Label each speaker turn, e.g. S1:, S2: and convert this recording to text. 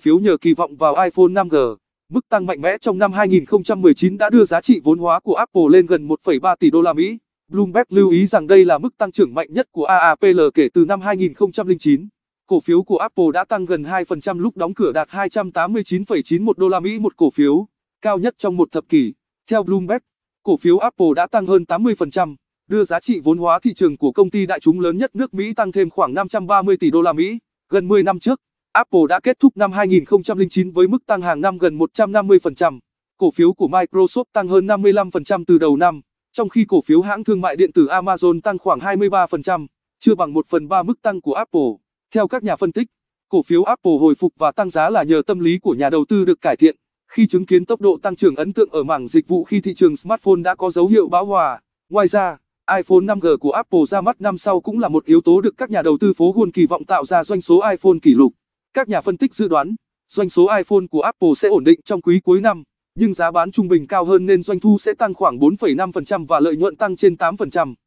S1: phiếu nhờ kỳ vọng vào iPhone 5G. Mức tăng mạnh mẽ trong năm 2019 đã đưa giá trị vốn hóa của Apple lên gần 1,3 tỷ đô la Mỹ. Bloomberg lưu ý rằng đây là mức tăng trưởng mạnh nhất của AAPL kể từ năm 2009. Cổ phiếu của Apple đã tăng gần 2% lúc đóng cửa đạt 289,91 đô la Mỹ một cổ phiếu, cao nhất trong một thập kỷ. Theo Bloomberg, cổ phiếu Apple đã tăng hơn 80%, đưa giá trị vốn hóa thị trường của công ty đại chúng lớn nhất nước Mỹ tăng thêm khoảng 530 tỷ đô la Mỹ. Gần 10 năm trước, Apple đã kết thúc năm 2009 với mức tăng hàng năm gần 150%, cổ phiếu của Microsoft tăng hơn 55% từ đầu năm, trong khi cổ phiếu hãng thương mại điện tử Amazon tăng khoảng 23%, chưa bằng 1 phần 3 mức tăng của Apple. Theo các nhà phân tích, cổ phiếu Apple hồi phục và tăng giá là nhờ tâm lý của nhà đầu tư được cải thiện, khi chứng kiến tốc độ tăng trưởng ấn tượng ở mảng dịch vụ khi thị trường smartphone đã có dấu hiệu bão hòa. Ngoài ra, iPhone 5G của Apple ra mắt năm sau cũng là một yếu tố được các nhà đầu tư phố Wall kỳ vọng tạo ra doanh số iPhone kỷ lục. Các nhà phân tích dự đoán, doanh số iPhone của Apple sẽ ổn định trong quý cuối năm, nhưng giá bán trung bình cao hơn nên doanh thu sẽ tăng khoảng 4,5% và lợi nhuận tăng trên 8%.